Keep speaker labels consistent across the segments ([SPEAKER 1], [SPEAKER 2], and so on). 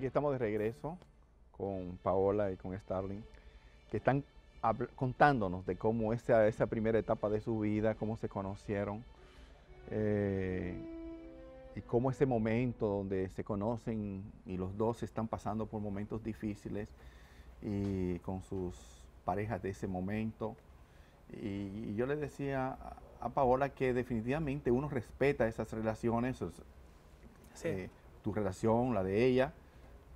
[SPEAKER 1] aquí estamos de regreso con Paola y con Starling, que están contándonos de cómo esa, esa primera etapa de su vida, cómo se conocieron eh, y cómo ese momento donde se conocen y los dos están pasando por momentos difíciles y con sus parejas de ese momento. Y, yo le decía a Paola que definitivamente uno respeta esas relaciones, eh, tu relación, la de ella,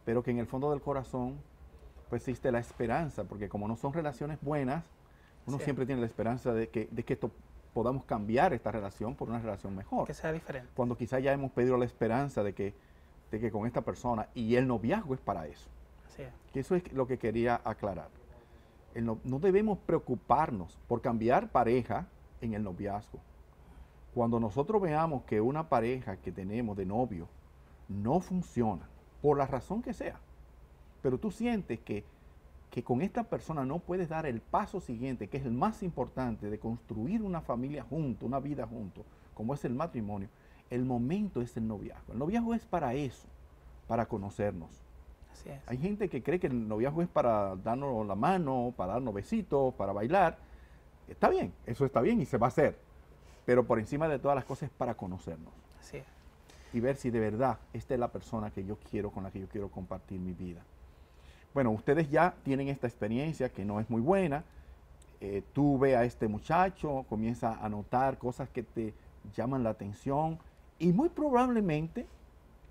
[SPEAKER 1] pero que en el fondo del corazón persiste existe la esperanza, porque como no son relaciones buenas, uno siempre tiene la esperanza de que, podamos cambiar esta relación por una relación mejor.
[SPEAKER 2] Que sea diferente.
[SPEAKER 1] Cuando quizás ya hemos pedido la esperanza de que, que con esta persona, y el noviazgo es para eso. Que eso es lo que quería aclarar. no debemos preocuparnos por cambiar pareja en el noviazgo. Cuando nosotros veamos que una pareja que tenemos de novio no funciona, por la razón que sea, pero tú sientes que, con esta persona no puedes dar el paso siguiente, que es el más importante, de construir una familia junto, una vida junto, como es el matrimonio, el momento es el noviazgo. El noviazgo es para eso, para conocernos. Así es. Hay gente que cree que el noviazgo es para darnos la mano, para darnos besitos, para bailar. Está bien, eso está bien y se va a hacer. Pero por encima de todas las cosas es para conocernos. Así es y ver si de verdad esta es la persona que yo quiero, con la que yo quiero compartir mi vida. Bueno, ustedes ya tienen esta experiencia que no es muy buena. Eh, tú ve a este muchacho, comienza a notar cosas que te llaman la atención y muy probablemente,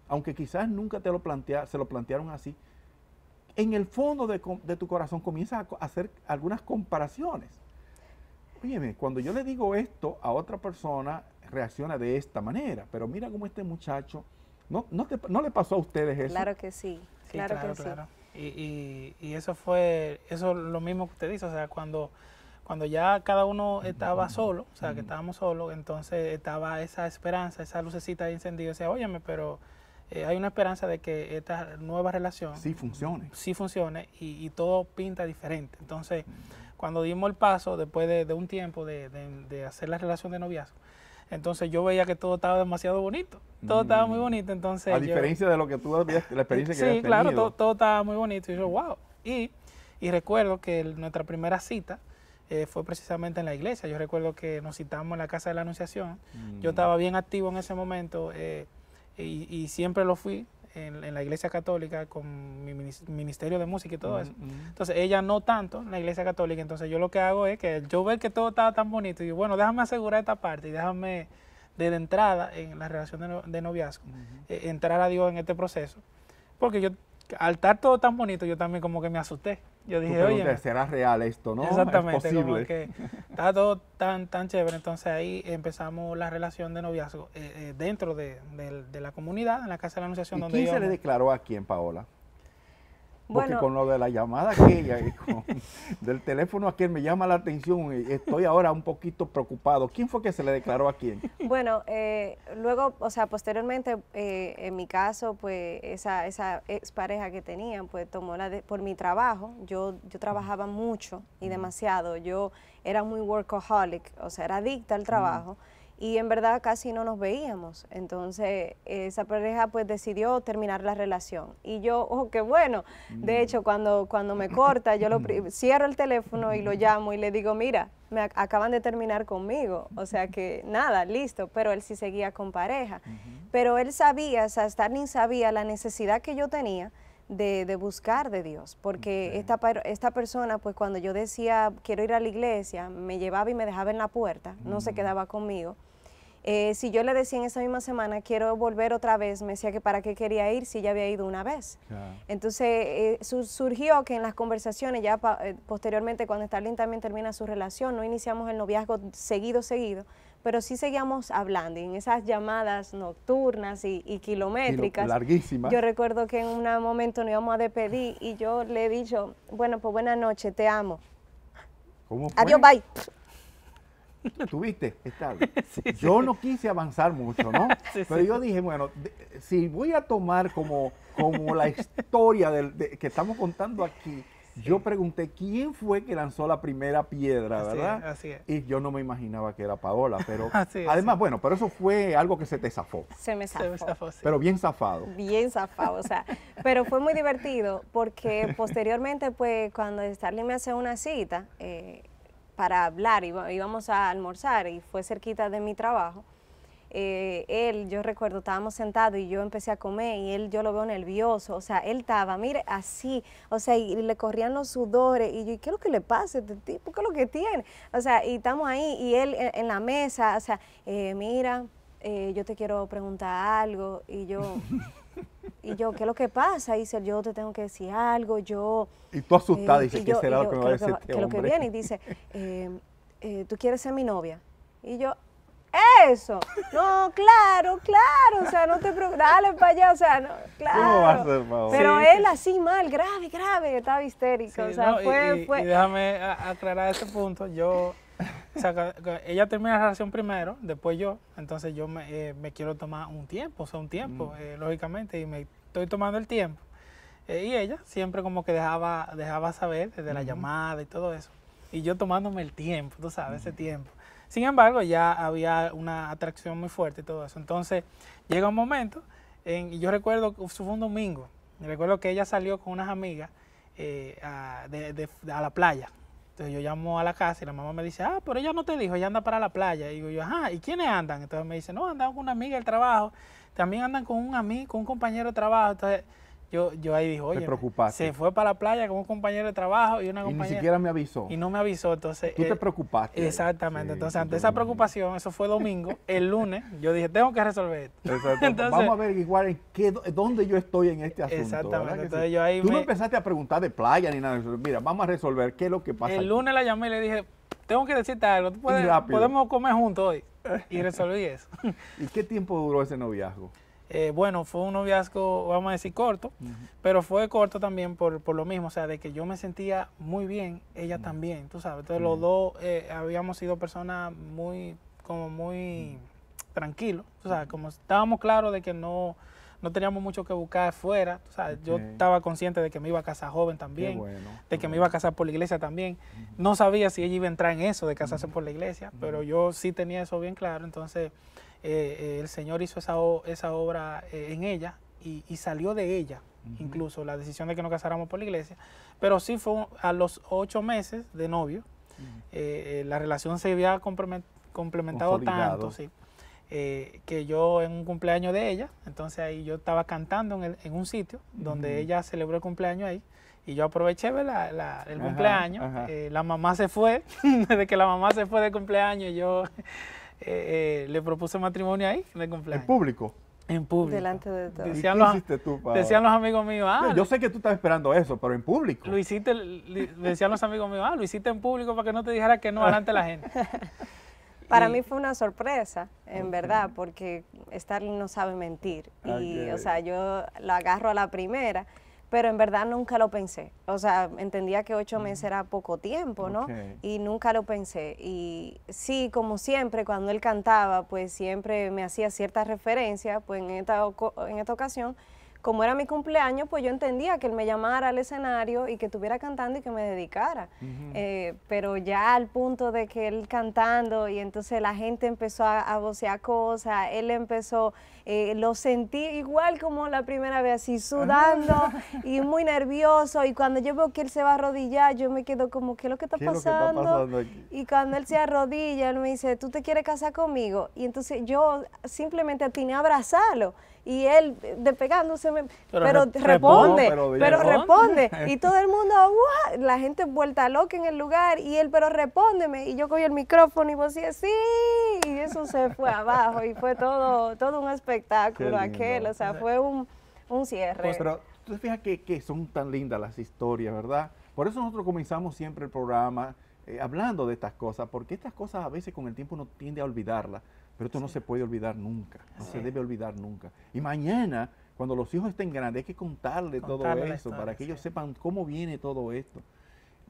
[SPEAKER 1] aunque quizás nunca te lo plantea, se lo plantearon así, en el fondo de, tu corazón comienza a hacer algunas comparaciones. Óyeme, cuando yo le digo esto a otra persona, reacciona de esta manera. Pero mira cómo este muchacho, ¿no, no, le pasó a ustedes eso? Claro que sí, claro, que
[SPEAKER 2] sí. Y, eso fue, eso lo mismo que usted dice, o sea, cuando, cuando ya cada uno estaba solo, o sea, que estábamos solos, entonces estaba esa esperanza, esa lucecita de o sea, óyeme, pero... Eh, hay una esperanza de que esta nueva relación sí funcione. Sí funcione y, todo pinta diferente. Entonces, cuando dimos el paso, después de, un tiempo de, de, hacer la relación de noviazgo, entonces yo veía que todo estaba demasiado bonito. Todo estaba muy mm. bonito. Entonces, a diferencia
[SPEAKER 1] de lo que tú la experiencia que Sí, claro, Todo,
[SPEAKER 2] todo, estaba muy bonito. Y yo, wow. Y, y recuerdo que nuestra primera cita eh, fue precisamente en la iglesia. Yo recuerdo que nos citamos en la Casa de la Anunciación. Yo mm. estaba bien activo en ese momento eh, y siempre lo fui en, la iglesia católica con mi ministerio de música y todo eso. Entonces ella no tanto en la iglesia católica, entonces yo lo que hago es que yo ver que todo estaba tan bonito y bueno, déjame asegurar esta parte y déjame de entrada en la relación de, noviazgo, eh, entrar a Dios en este proceso, porque yo al estar todo tan bonito yo también como que me asusté yo dije, oye. Será
[SPEAKER 1] real esto, ¿no? Exactamente, ¿Es como que
[SPEAKER 2] está todo tan, tan chévere. Entonces ahí empezamos la relación de noviazgo eh, eh, dentro de, la comunidad, en la Casa de la Anunciación. donde quién se le
[SPEAKER 1] declaró a quién, Paola? Porque con lo de la llamada aquella del teléfono a quien me llama la atención eh, estoy ahora un poquito preocupado. ¿Quién fue que se le declaró a quién?
[SPEAKER 3] Bueno, eh, luego, o sea, posteriormente, eh, en mi caso, pues esa, esa expareja que tenían, pues tomó la por mi trabajo. Yo, yo trabajaba mucho y demasiado. Yo era muy workaholic, o sea, era adicta al trabajo y en verdad casi no nos veíamos. Entonces esa pareja pues decidió terminar la relación. Y yo, oh, qué bueno. De mm. hecho, cuando, cuando me corta, yo lo cierro el teléfono y lo llamo y le digo, mira, me acaban de terminar conmigo. O sea que nada, listo. Pero él sí seguía con pareja. Pero él sabía, o sea, Starling sabía la necesidad que yo tenía. De, de, buscar de Dios, porque esta, esta persona, pues cuando yo decía quiero ir a la iglesia, me llevaba y me dejaba en la puerta, no se mm. quedaba conmigo. Eh, si yo le decía en esa misma semana, quiero volver otra vez, me decía que para qué quería ir si ya había ido una vez. Entonces eh, surgió que en las conversaciones, ya eh, posteriormente cuando Starling también termina su relación, no iniciamos el noviazgo seguido, seguido, pero sí seguíamos hablando y en esas llamadas nocturnas y, kilométricas. Larguísimas. Yo recuerdo que en un momento nos íbamos a despedir y yo le he dicho, bueno, pues buena noche, te amo.
[SPEAKER 1] ¿Cómo Adiós, bye. tuviste yo no quise avanzar mucho, ¿no? Pero yo dije, bueno, si voy a tomar como, como la historia del, que estamos contando aquí, yo pregunté quién fue que lanzó la primera piedra, ¿verdad? así es. Y yo no me imaginaba que era Paola, pero ah, además, bueno, pero eso fue algo que se te zafó.
[SPEAKER 3] Se me zafó. sí. Pero
[SPEAKER 1] bien zafado.
[SPEAKER 3] Bien zafado, o sea, pero fue muy divertido porque posteriormente, pues, cuando Starling me hace una cita, eh, para hablar, íbamos a almorzar y fue cerquita de mi trabajo. Eh, él, yo recuerdo, estábamos sentados y yo empecé a comer y él, yo lo veo nervioso, o sea, él estaba, mire, así, o sea, y, le corrían los sudores y yo, ¿qué es lo que le pasa a este tipo? ¿Qué es lo que tiene? O sea, y estamos ahí y él en, la mesa, o sea, eh, mira, eh, yo te quiero preguntar algo y yo, Y yo, ¿qué es lo que pasa? Y dice, yo te tengo que decir algo, yo... Y tú asustada, eh, y dice, ¿qué será lo que me va a decir este que lo que viene, y dice, eh, eh, ¿tú quieres ser mi novia? Y yo, eso. No, claro, claro. O sea, no te preocupes. Dale para allá. O sea, no, claro. ¿Cómo ser, Pero él así mal, grave, grave. Estaba histérico. o sea, fue, fue...
[SPEAKER 2] déjame aclarar ese punto. Yo o sea, ella termina la relación primero, después yo, entonces yo me, eh, quiero tomar un tiempo, o sea, un tiempo, mm. eh, lógicamente, y me estoy tomando el tiempo. Eh, y ella siempre como que dejaba, dejaba saber desde la llamada y todo eso. Y yo tomándome el tiempo, tú sabes, ese mm. tiempo. Sin embargo, ya había una atracción muy fuerte y todo eso. Entonces, llega un momento, y yo recuerdo, que fue un domingo, me recuerdo que ella salió con unas amigas a, la playa, entonces yo llamo a la casa y la mamá me dice, ah, pero ella no te dijo, ella anda para la playa. Y digo yo, ajá, ¿y quiénes andan? Entonces me dice, no, andan con una amiga del trabajo, también andan con un amigo, con un compañero de trabajo. Entonces yo, yo ahí dije, oye, se fue para la playa con un compañero de trabajo y una compañera. Y ni siquiera me avisó. Y no me avisó, entonces. Tú te eh, preocupaste. Exactamente, entonces ante esa preocupación, eso fue domingo, el lunes, yo dije, tengo que resolver esto. Vamos a igual en dónde yo estoy en este asunto. Exactamente, entonces yo ahí. Tú no
[SPEAKER 1] empezaste a preguntar de playa ni nada, mira, vamos a resolver qué es lo que pasa. El
[SPEAKER 2] lunes la llamé y le dije, tengo que decirte algo, ¿Tú puedes, podemos comer juntos hoy. Y resolví eso.
[SPEAKER 1] ¿Y qué tiempo duró ese noviazgo?
[SPEAKER 2] Eh, bueno, fue un noviazgo, vamos a decir, corto, pero fue corto también por, lo mismo, o sea, de que yo me sentía muy bien, ella también, tú sabes. Entonces, los dos eh, habíamos sido personas muy, como muy tranquilos, tú sabes, como estábamos claros de que no, no teníamos mucho que buscar fuera, tú sabes. Yo estaba consciente de que me iba a casar joven también, de que me iba a casar por la iglesia también. No sabía si ella iba a entrar en eso de casarse por la iglesia, pero yo sí tenía eso bien claro, entonces eh, eh, el Señor hizo esa, obra eh, en ella y, salió de ella, incluso la decisión de que nos casáramos por la iglesia. Pero sí fue a los ocho meses de novio, la relación se había complementado tanto, que yo en un cumpleaños de ella, entonces ahí yo estaba cantando en, un sitio donde ella celebró el cumpleaños ahí y yo aproveché el cumpleaños, la mamá se fue, desde que la mamá se fue de cumpleaños yo eh, le propuse matrimonio ahí en el ¿En público? En público.
[SPEAKER 3] Delante de todos. Decían,
[SPEAKER 1] los,
[SPEAKER 2] tú, decían los amigos míos, ah, Yo sé que tú estás esperando eso, pero en público. Lo hiciste, decían los amigos míos, ah, lo hiciste en público para que no te dijera que no delante de la gente. Para mí
[SPEAKER 3] fue una sorpresa, en verdad, porque Starling no sabe mentir. Ah, y, o sea, yo lo agarro a la primera pero en verdad nunca lo pensé. O sea, entendía que ocho meses era poco tiempo, ¿no? Y nunca lo pensé. Y sí, como siempre, cuando él cantaba, pues siempre me hacía ciertas referencias, pues en esta, en esta ocasión como era mi cumpleaños, pues yo entendía que él me llamara al escenario y que estuviera cantando y que me dedicara. Eh, pero ya al punto de que él cantando y entonces la gente empezó a, vocear cosas, él empezó, eh, lo sentí igual como la primera vez, así ah. sudando y muy nervioso. Y cuando yo veo que él se va a arrodillar, yo me quedo como, ¿qué es lo que está, pasando? Y cuando él se arrodilla, él me dice, ¿tú te quieres casar conmigo? Y entonces yo simplemente atiné a abrazarlo y él eh, despegándose, pero, responde, pero, responde. y todo el mundo, la gente vuelta loca en el lugar y él, pero respóndeme. Y yo cogí el micrófono y vos es sí, y eso se fue abajo y fue todo, todo un espectáculo aquel, o sea, fue un, cierre. Pues, pero
[SPEAKER 1] tú te fijas que, son tan lindas las historias, ¿verdad? Por eso nosotros comenzamos siempre el programa eh, hablando de estas cosas, porque estas cosas a veces con el tiempo uno tiende a olvidarlas. Pero esto no se puede olvidar nunca, no se debe olvidar nunca. Y mañana, cuando los hijos estén grandes, hay que contarle todo eso para que ellos sepan cómo viene todo esto.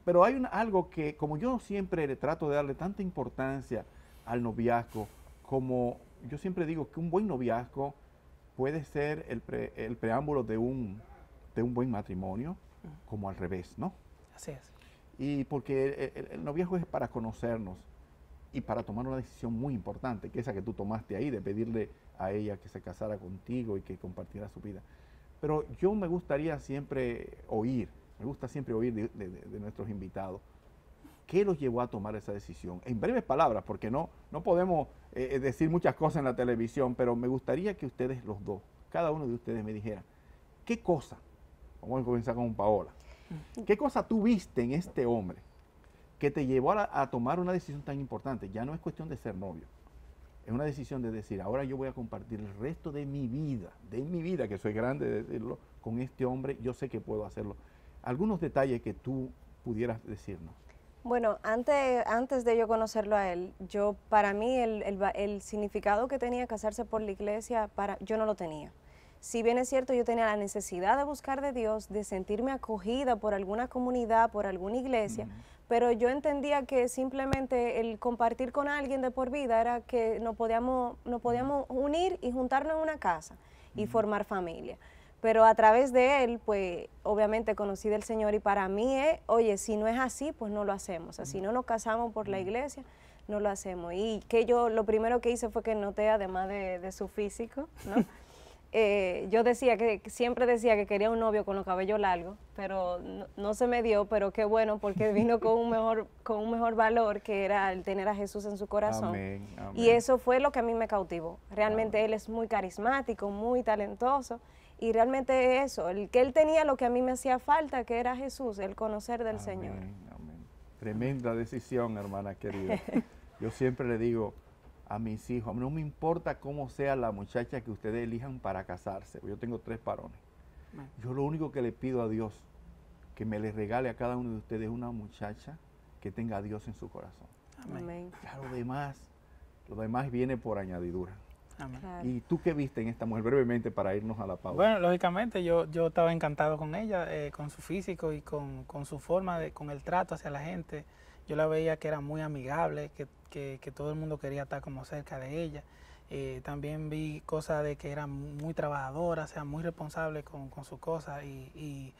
[SPEAKER 1] Pero hay algo que, como yo siempre trato de darle tanta importancia al noviazgo, como yo siempre digo que un buen noviazgo puede ser el, preámbulo de un, de un buen matrimonio, mm. como al revés, ¿no? Así es. Y porque el noviazgo es para conocernos, y para tomar una decisión muy importante, que esa que tú tomaste ahí, de pedirle a ella que se casara contigo y que compartiera su vida. Pero yo me gustaría siempre oír, me gusta siempre oír de, nuestros invitados, ¿qué los llevó a tomar esa decisión? En breves palabras, porque no, no podemos eh, eh, decir muchas cosas en la televisión, pero me gustaría que ustedes los dos, cada uno de ustedes me dijera, ¿qué cosa? Vamos a comenzar con Paola. Mm. ¿Qué cosa tú viste en este hombre que te llevó a, tomar una decisión tan importante. Ya no es cuestión de ser novio. Es una decisión de decir, ahora yo voy a compartir el resto de mi vida, de mi vida, que soy grande de decirlo, con este hombre, yo sé que puedo hacerlo. Algunos detalles que tú pudieras decirnos.
[SPEAKER 3] Bueno, antes, antes de yo conocerlo a él, yo para mí el, significado que tenía casarse por la iglesia, para, yo no lo tenía. Si bien es cierto, yo tenía la necesidad de buscar de Dios, de sentirme acogida por alguna comunidad, por alguna iglesia, pero yo entendía que simplemente el compartir con alguien de por vida era que nos podíamos, podíamos unir y juntarnos en una casa y formar familia. Pero a través de él, pues obviamente conocí del Señor y para mí es, oye, si no es así, pues no lo hacemos. así si no nos casamos por la iglesia, no lo hacemos. Y que yo lo primero que hice fue que noté, además de, de su físico, ¿no? Eh, yo decía que siempre decía que quería un novio con los cabellos largos, pero no, se me dio, pero qué bueno porque vino con un mejor con un mejor valor que era el tener a Jesús en su corazón. Y eso fue lo que a mí me cautivó. Realmente él es muy carismático, muy talentoso y realmente eso, el que él tenía lo que a mí me hacía falta, que era Jesús, el conocer del Señor.
[SPEAKER 1] Tremenda decisión, hermana querida. Yo siempre le digo, a mis hijos. No me importa cómo sea la muchacha que ustedes elijan para casarse. Yo tengo tres varones. Yo lo único que le pido a Dios, que me le regale a cada uno de ustedes una muchacha que tenga a Dios en su corazón. Amén. Claro, lo demás, lo demás viene por añadidura.
[SPEAKER 2] Amén. ¿Y
[SPEAKER 1] tú qué viste en esta mujer brevemente para irnos a la pausa? Bueno,
[SPEAKER 2] lógicamente yo, yo estaba encantado con ella, eh, con su físico y con, con su forma, de, con el trato hacia la gente. Yo la veía que era muy amigable, que que, todo el mundo quería estar como cerca de ella. Eh, también vi cosas de que era muy trabajadora, o sea, muy responsable con, su sus cosas y,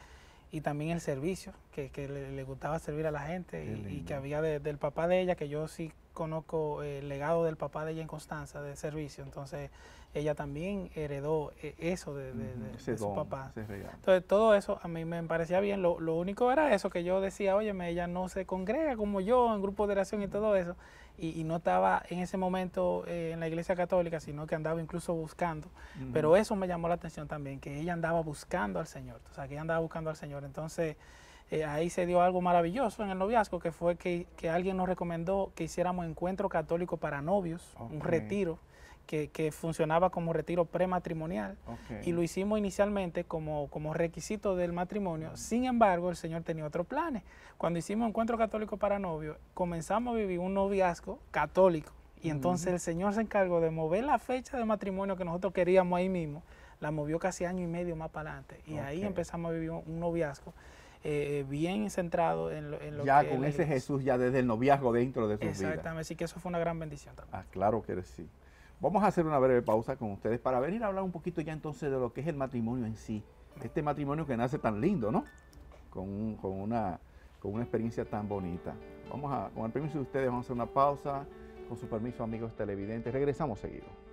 [SPEAKER 2] también el servicio, que, le, gustaba servir a la gente y, que había del papá de ella, que yo sí conozco el legado del papá de ella en Constanza, de servicio. Entonces, ella también heredó eh, eso de, su papá. Entonces, todo eso a mí me parecía bien. Lo, lo único era eso, que yo decía, oye, ella no se congrega como yo en grupo de oración y todo eso. Y, no estaba en ese momento eh, en la iglesia católica, sino que andaba incluso buscando. Pero eso me llamó la atención también, que ella andaba buscando al Señor. O sea, que ella andaba buscando al Señor. Entonces, eh, ahí se dio algo maravilloso en el noviazgo, que fue que, alguien nos recomendó que hiciéramos encuentro católico para novios, un retiro que, funcionaba como retiro prematrimonial y lo hicimos inicialmente como, como requisito del matrimonio. Sin embargo, el Señor tenía otros planes. Cuando hicimos Encuentro Católico para Novios, comenzamos a vivir un noviazgo católico y entonces el Señor se encargó de mover la fecha de matrimonio que nosotros queríamos ahí mismo, la movió casi año y medio más para adelante y ahí empezamos a vivir un noviazgo. Eh, eh, bien centrado en lo, en lo ya, que... Ya con ese Jesús
[SPEAKER 1] ya desde el noviazgo dentro de su vida. Exactamente,
[SPEAKER 2] sí que eso fue una gran bendición también.
[SPEAKER 1] Ah, claro que sí. Vamos a hacer una breve pausa con ustedes para venir a hablar un poquito ya entonces de lo que es el matrimonio en sí. Este matrimonio que nace tan lindo, ¿no? Con, una, con una experiencia tan bonita. Vamos a, con el permiso de ustedes, vamos a hacer una pausa. Con su permiso, amigos televidentes. Regresamos seguido.